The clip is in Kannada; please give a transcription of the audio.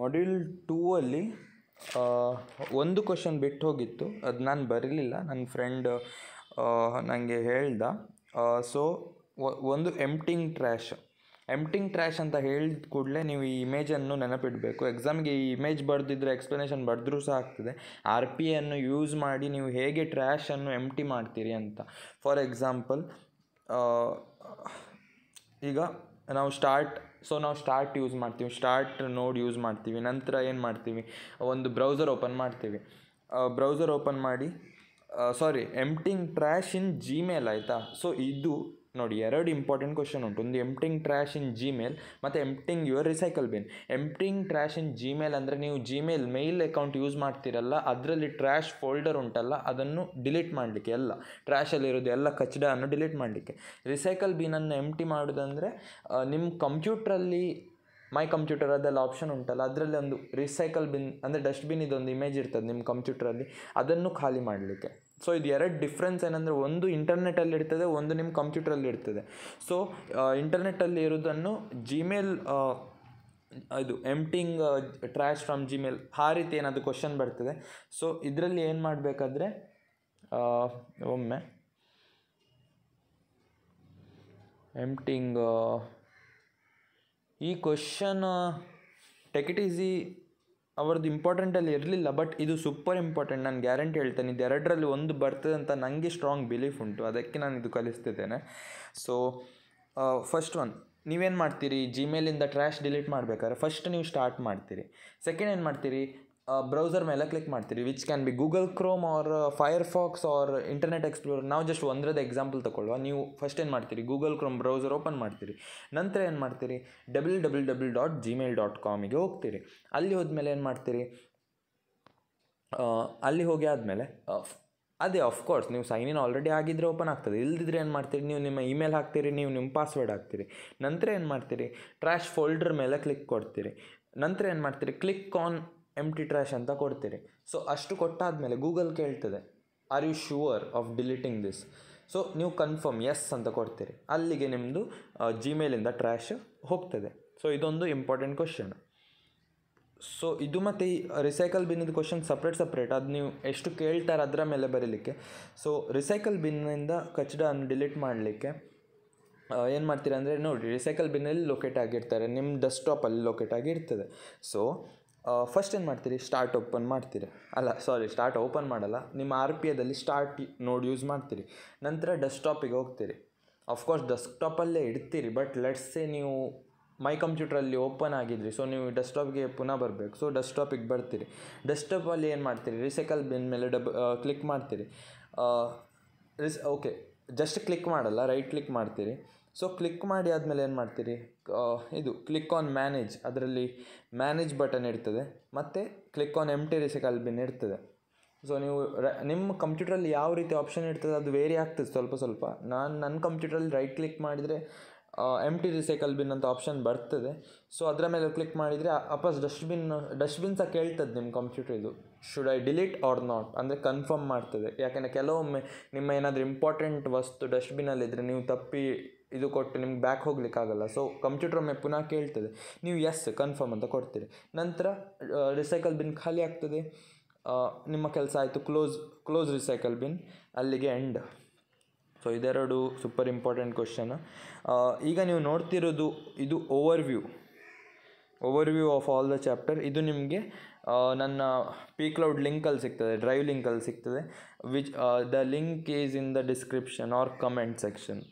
ಮಾಡ್ಯೂಲ್ ಟೂ ಅಲ್ಲಿ ಒಂದು ಕ್ವಶನ್ ಬಿಟ್ಟು ಹೋಗಿತ್ತು ಅದು ನಾನು ಬರಲಿಲ್ಲ ನನ್ನ ಫ್ರೆಂಡ್ ನನಗೆ ಹೇಳ್ದ ಸೊ ಒಂದು ಎಂಪ್ಟಿಂಗ್ ಟ್ರ್ಯಾಶ್ ಎಂಪ್ಟಿಂಗ್ ಟ್ರ್ಯಾಶ್ ಅಂತ ಹೇಳಿದ ಕೂಡಲೇ ನೀವು ಈ ಇಮೇಜನ್ನು ನೆನಪಿಡಬೇಕು ಎಕ್ಸಾಮ್ಗೆ ಈ ಇಮೇಜ್ ಬರೆದಿದ್ದರೆ ಎಕ್ಸ್ಪ್ಲನೇಷನ್ ಬರೆದ್ರೂ ಸಹ ಆಗ್ತದೆ ಆರ್ ಪಿ ಅನ್ನು ಯೂಸ್ ಮಾಡಿ ನೀವು ಹೇಗೆ ಟ್ರ್ಯಾಶನ್ನು ಎಂಪ್ಟಿ ಮಾಡ್ತೀರಿ ಅಂತ ಫಾರ್ ಎಕ್ಸಾಂಪಲ್ ಈಗ ನಾವು ಸ್ಟಾರ್ಟ್ ಸೊ ನಾವು ಸ್ಟಾರ್ಟ್ ಯೂಸ್ ಮಾಡ್ತೀವಿ ಸ್ಟಾರ್ಟ್ ನೋಡ್ ಯೂಸ್ ಮಾಡ್ತೀವಿ ನಂತರ ಏನು ಮಾಡ್ತೀವಿ ಒಂದು ಬ್ರೌಸರ್ ಓಪನ್ ಮಾಡ್ತೀವಿ ಬ್ರೌಸರ್ ಓಪನ್ ಮಾಡಿ sorry emptying trash in Gmail ಆಯಿತಾ ಸೊ ಇದು ನೋಡಿ ಎರಡು ಇಂಪಾರ್ಟೆಂಟ್ ಕ್ವಶನ್ ಉಂಟು ಒಂದು ಎಂಪ್ಟಿಂಗ್ ಟ್ರ್ಯಾಶ್ ಇನ್ ಜಿಮೇಲ್ ಮತ್ತು emptying your recycle bin emptying trash in Gmail ಅಂದರೆ ನೀವು ಜಿಮೇಲ್ ಮೇಲ್ ಅಕೌಂಟ್ ಯೂಸ್ ಮಾಡ್ತಿರಲ್ಲ ಅದರಲ್ಲಿ ಟ್ರ್ಯಾಶ್ ಫೋಲ್ಡರ್ ಉಂಟಲ್ಲ ಅದನ್ನು ಡಿಲೀಟ್ ಮಾಡಲಿಕ್ಕೆ ಎಲ್ಲ ಟ್ರ್ಯಾಶಲ್ಲಿರೋದು ಎಲ್ಲ ಕಚಡನ್ನು ಡಿಲೀಟ್ ಮಾಡಲಿಕ್ಕೆ ರಿಸೈಕಲ್ ಬಿನನ್ನು ಎಂಟಿ ಮಾಡೋದಂದರೆ ನಿಮ್ಮ ಕಂಪ್ಯೂಟ್ರಲ್ಲಿ ಮೈ ಕಂಪ್ಯೂಟರ್ ಅದೆಲ್ಲ ಆಪ್ಷನ್ ಉಂಟಲ್ಲ ಅದರಲ್ಲಿ ಒಂದು ರಿಸೈಕಲ್ ಬಿನ್ ಅಂದರೆ ಡಸ್ಟ್ಬಿನ್ ಇದೊಂದು ಇಮೇಜ್ ಇರ್ತದೆ ನಿಮ್ಮ ಕಂಪ್ಯೂಟ್ರಲ್ಲಿ ಅದನ್ನು ಖಾಲಿ ಮಾಡಲಿಕ್ಕೆ ಸೊ ಇದು ಎರಡು ಡಿಫ್ರೆನ್ಸ್ ಏನಂದರೆ ಒಂದು ಇಂಟರ್ನೆಟಲ್ಲಿ ಇರ್ತದೆ ಒಂದು ನಿಮ್ಮ ಕಂಪ್ಯೂಟರಲ್ಲಿ ಇರ್ತದೆ ಸೊ ಇಂಟರ್ನೆಟ್ಟಲ್ಲಿ ಇರೋದನ್ನು ಜಿಮೇಲ್ ಇದು ಎಂಟಿಂಗ್ ಟ್ರ್ಯಾಶ್ ಫ್ರಮ್ ಜಿಮೇಲ್ ಆ ರೀತಿ ಏನಾದರೂ ಕ್ವಶನ್ ಬರ್ತದೆ ಸೊ ಇದರಲ್ಲಿ ಏನು ಮಾಡಬೇಕಾದ್ರೆ ಒಮ್ಮೆ ಎಂಟಿಂಗ್ ಈ ಕ್ವಶನ್ ಟೆಕ್ ಇಟ್ ಈಸಿ ಅವ್ರದ್ದು ಇಂಪಾರ್ಟೆಂಟಲ್ಲಿ ಇರಲಿಲ್ಲ ಬಟ್ ಇದು ಸೂಪರ್ ಇಂಪಾರ್ಟೆಂಟ್ ನಾನು ಗ್ಯಾರಂಟಿ ಹೇಳ್ತೇನೆ ಇದು ಎರಡರಲ್ಲಿ ಒಂದು ಬರ್ತದೆ ಅಂತ ನನಗೆ ಸ್ಟ್ರಾಂಗ್ ಬಿಲೀಫ್ ಉಂಟು ಅದಕ್ಕೆ ನಾನು ಇದು ಕಲಿಸ್ತಿದ್ದೇನೆ ಸೊ ಫಸ್ಟ್ ಒನ್ ನೀವೇನು ಮಾಡ್ತೀರಿ ಜಿಮೇಲಿಂದ ಟ್ರ್ಯಾಶ್ ಡಿಲೀಟ್ ಮಾಡಬೇಕಾದ್ರೆ ಫಸ್ಟ್ ನೀವು ಸ್ಟಾರ್ಟ್ ಮಾಡ್ತೀರಿ ಸೆಕೆಂಡ್ ಏನು ಮಾಡ್ತೀರಿ ಬ್ರೌಸರ್ ಮೇಲೆ ಕ್ಲಿಕ್ ಮಾಡ್ತೀರಿ which can be Google Chrome or Firefox or Internet Explorer ನಾವು ಜಸ್ಟ್ ಒಂದರದ್ದು ಎಕ್ಸಾಂಪಲ್ ತಗೊಳ್ಳುವ ನೀವು ಫಸ್ಟ್ ಏನು ಮಾಡ್ತೀರಿ ಗೂಗಲ್ ಕ್ರೋಮ್ ಬ್ರೌಸರ್ ಓಪನ್ ಮಾಡ್ತೀರಿ ನಂತರ ಏನು ಮಾಡ್ತೀರಿ W W W dot Gmail dot ಕಾಮಿಗೆ ಹೋಗ್ತೀರಿ ಅಲ್ಲಿ ಹೋದ್ಮೇಲೆ ಏನು ಮಾಡ್ತೀರಿ ಅಲ್ಲಿ ಹೋಗಿ ಆದಮೇಲೆ ಅದೇ ಆಫ್ಕೋರ್ಸ್ ನೀವು ಸೈನ್ ಇನ್ ಆಲ್ರೆಡಿ ಆಗಿದ್ದರೆ ಓಪನ್ ಆಗ್ತದೆ ಇಲ್ದಿದ್ರೆ ಏನು ಮಾಡ್ತೀರಿ ನೀವು ನಿಮ್ಮ ಇಮೇಲ್ ಹಾಕ್ತೀರಿ ನೀವು ನಿಮ್ಮ ಪಾಸ್ವರ್ಡ್ ಹಾಕ್ತೀರಿ ನಂತರ ಏನು ಮಾಡ್ತೀರಿ ಟ್ರ್ಯಾಶ್ ಫೋಲ್ಡರ್ ಮೇಲೆ ಕ್ಲಿಕ್ ಕೊಡ್ತೀರಿ ನಂತರ ಏನು ಮಾಡ್ತೀರಿ click on empty trash ಅಂತ ಕೊಡ್ತೀರಿ ಸೊ ಅಷ್ಟು ಕೊಟ್ಟಾದಮೇಲೆ ಗೂಗಲ್ ಕೇಳ್ತದೆ are you sure of deleting this so ನೀವು ಕನ್ಫರ್ಮ್ ಎಸ್ ಅಂತ ಕೊಡ್ತೀರಿ ಅಲ್ಲಿಗೆ ನಿಮ್ಮದು ಜಿಮೇಲಿಂದ ಟ್ರ್ಯಾಶ್ ಹೋಗ್ತದೆ ಸೊ ಇದೊಂದು ಇಂಪಾರ್ಟೆಂಟ್ ಕ್ವಶನ್ ಸೊ ಇದು ಮತ್ತು ಈ ರಿಸೈಕಲ್ ಬಿನ್ನಿಂದ ಕ್ವಶನ್ ಸಪ್ರೇಟ್ ಸಪ್ರೇಟ್ ಅದು ನೀವು ಎಷ್ಟು ಕೇಳ್ತಾರೆ ಅದರ ಮೇಲೆ ಬರೀಲಿಕ್ಕೆ ಸೊ ರಿಸೈಕಲ್ ಬಿನ್ನಿಂದ ಅನ್ನು ಡಿಲೀಟ್ ಮಾಡಲಿಕ್ಕೆ ಏನು ಮಾಡ್ತೀರಾ ಅಂದರೆ ನೋಡಿ ರಿಸೈಕಲ್ ಬಿನ್ನಲ್ಲಿ ಲೊಕೇಟ್ ಆಗಿರ್ತಾರೆ ನಿಮ್ಮ ಡೆಸ್ಕ್ಟಾಪಲ್ಲಿ ಲೊಕೇಟ್ ಆಗಿರ್ತದೆ ಸೊ ಫಸ್ಟ್ ಏನು ಮಾಡ್ತೀರಿ ಸ್ಟಾರ್ಟ್ ಓಪನ್ ಮಾಡ್ತೀರಿ ಅಲ್ಲ ಸಾರಿ ಸ್ಟಾರ್ಟ್ ಓಪನ್ ಮಾಡಲ್ಲ ನಿಮ್ಮ ಆರ್ ಪಿ ಎದಲ್ಲಿ ಸ್ಟಾರ್ಟ್ ನೋಡ್ ಯೂಸ್ ಮಾಡ್ತೀರಿ ನಂತರ ಡೆಸ್ಕ್ಟಾಪಿಗೆ ಹೋಗ್ತೀರಿ ಅಫ್ಕೋರ್ಸ್ ಡೆಸ್ಕ್ಟಾಪಲ್ಲೇ ಇಡ್ತೀರಿ ಬಟ್ ಲೆಟ್ಸೆ ನೀವು ಮೈ ಕಂಪ್ಯೂಟ್ರಲ್ಲಿ ಓಪನ್ ಆಗಿದ್ರಿ ಸೊ ನೀವು ಡೆಸ್ಕ್ಟಾಪ್ಗೆ ಪುನಃ ಬರಬೇಕು ಸೊ ಡೆಸ್ಕ್ಟಾಪಿಗೆ ಬರ್ತೀರಿ ಡೆಸ್ಕ್ಟಾಪಲ್ಲಿ ಏನು ಮಾಡ್ತೀರಿ ರಿಸೈಕಲ್ ಬಿನ್ ಮೇಲೆ ಡಬ್ ಕ್ಲಿಕ್ ಮಾಡ್ತೀರಿ ರಿಸ್ ಓಕೆ ಜಸ್ಟ್ ಕ್ಲಿಕ್ ಮಾಡಲ್ಲ ರೈಟ್ ಕ್ಲಿಕ್ ಮಾಡ್ತೀರಿ ಸೊ ಕ್ಲಿಕ್ ಮಾಡಿ ಆದಮೇಲೆ ಏನು ಮಾಡ್ತೀರಿ ಇದು ಕ್ಲಿಕ್ ಆನ್ ಮ್ಯಾನೇಜ್ ಅದರಲ್ಲಿ ಮ್ಯಾನೇಜ್ ಬಟನ್ ಇರ್ತದೆ ಮತ್ತು click on empty recycle bin ಇರ್ತದೆ ಸೊ ನೀವು ರ ನಿಮ್ಮ ಕಂಪ್ಯೂಟ್ರಲ್ಲಿ ಯಾವ ರೀತಿ ಆಪ್ಷನ್ ಇರ್ತದೆ ಅದು ವೇರಿ ಆಗ್ತದೆ ಸ್ವಲ್ಪ ಸ್ವಲ್ಪ ನಾನು ನನ್ನ ಕಂಪ್ಯೂಟ್ರಲ್ಲಿ ರೈಟ್ ಕ್ಲಿಕ್ ಮಾಡಿದರೆ ಎಮ್ ಟಿ ರಿಸೈಕಲ್ ಬಿನ್ ಅಂತ ಆಪ್ಷನ್ ಬರ್ತದೆ ಸೊ ಅದರ ಮೇಲೆ ಕ್ಲಿಕ್ ಮಾಡಿದರೆ ಅಪಸ್ ಡಸ್ಟ್ಬಿನ್ ಡಸ್ಟ್ಬಿನ್ ಸಹ ಕೇಳ್ತದೆ ನಿಮ್ಮ ಕಂಪ್ಯೂಟರ್ ಇದು should I delete or not ಅಂದರೆ ಕನ್ಫರ್ಮ್ ಮಾಡ್ತದೆ ಯಾಕೆಂದರೆ ಕೆಲವೊಮ್ಮೆ ನಿಮ್ಮ ಏನಾದರೂ ಇಂಪಾರ್ಟೆಂಟ್ ವಸ್ತು ಡಸ್ಟ್ಬಿನಲ್ಲಿದ್ದರೆ ನೀವು ತಪ್ಪಿ ಇದು ಕೊಟ್ಟು ನಿಮ್ಗೆ ಬ್ಯಾಕ್ ಹೋಗ್ಲಿಕ್ಕಾಗಲ್ಲ ಸೊ ಕಂಪ್ಯೂಟರ್ ಒಮ್ಮೆ ಪುನಃ ಕೇಳ್ತದೆ ನೀವು ಎಸ್ ಕನ್ಫರ್ಮ್ ಅಂತ ಕೊಡ್ತೀರಿ ನಂತರ ರಿಸೈಕಲ್ ಬಿನ್ ಖಾಲಿ ಆಗ್ತದೆ ನಿಮ್ಮ ಕೆಲಸ ಆಯಿತು ಕ್ಲೋಸ್ ಕ್ಲೋಸ್ ರಿಸೈಕಲ್ ಬಿನ್ ಅಲ್ಲಿಗೆ ಎಂಡ್ ಸೊ ಇದೆರಡು ಸೂಪರ್ ಇಂಪಾರ್ಟೆಂಟ್ ಕ್ವಶನ್ ಈಗ ನೀವು ನೋಡ್ತಿರೋದು ಇದು overview overview of all the chapter ಇದು ನಿಮಗೆ ನನ್ನ ಪಿ ಕ್ಲೌಡ್ ಲಿಂಕಲ್ಲಿ ಸಿಗ್ತದೆ ಡ್ರೈವ್ ಲಿಂಕಲ್ಲಿ ಸಿಗ್ತದೆ which the link is in the description or comment section